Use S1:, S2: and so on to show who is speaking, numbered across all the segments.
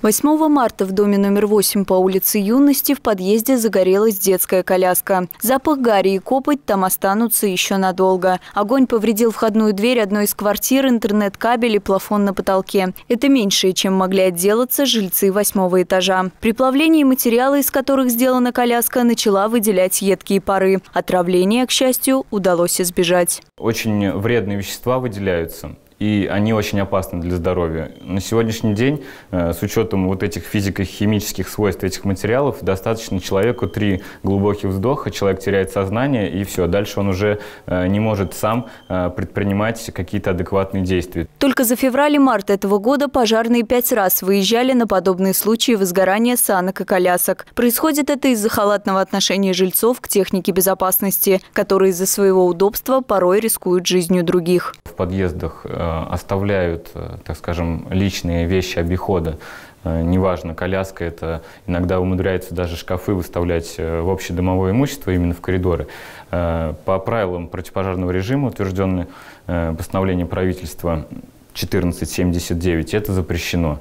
S1: 8 марта в доме номер 8 по улице Юности в подъезде загорелась детская коляска. Запах гари и копоть там останутся еще надолго. Огонь повредил входную дверь одной из квартир, интернет-кабель и плафон на потолке. Это меньшее, чем могли отделаться жильцы восьмого этажа. При плавлении материала, из которых сделана коляска, начала выделять едкие пары. Отравление, к счастью, удалось избежать.
S2: Очень вредные вещества выделяются и они очень опасны для здоровья. На сегодняшний день, э, с учетом вот этих физико-химических свойств этих материалов, достаточно человеку три глубоких вздоха, человек теряет сознание, и все, дальше он уже э, не может сам э, предпринимать какие-то адекватные действия.
S1: Только за февраль и март этого года пожарные пять раз выезжали на подобные случаи возгорания санок и колясок. Происходит это из-за халатного отношения жильцов к технике безопасности, которые из-за своего удобства порой рискуют жизнью других
S2: подъездах э, оставляют, э, так скажем, личные вещи обихода. Э, неважно, коляска это иногда умудряется даже шкафы выставлять в общедомовое имущество именно в коридоры. По правилам противопожарного режима, утвержденные постановление правительства 1479, это запрещено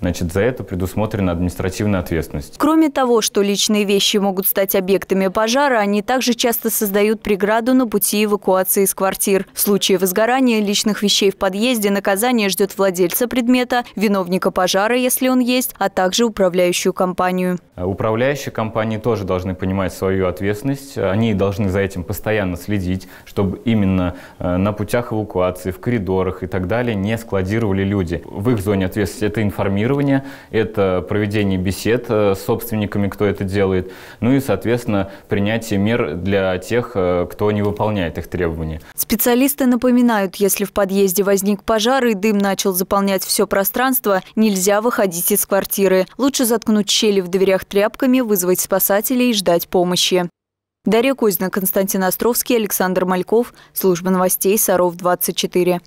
S2: значит, за это предусмотрена административная ответственность.
S1: Кроме того, что личные вещи могут стать объектами пожара, они также часто создают преграду на пути эвакуации из квартир. В случае возгорания личных вещей в подъезде наказание ждет владельца предмета, виновника пожара, если он есть, а также управляющую компанию.
S2: А управляющие компании тоже должны понимать свою ответственность. Они должны за этим постоянно следить, чтобы именно э, на путях эвакуации, в коридорах и так далее не складировали люди. В их зоне ответственности это информирование планирования, это проведение бесед э, с собственниками, кто это делает, ну и, соответственно, принятие мер для тех, э, кто не выполняет их требования.
S1: Специалисты напоминают, если в подъезде возник пожар и дым начал заполнять все пространство, нельзя выходить из квартиры. Лучше заткнуть щели в дверях тряпками, вызвать спасателей и ждать помощи. Дарья Кузина, Константин Островский, Александр Мальков. Служба новостей «Саров-24».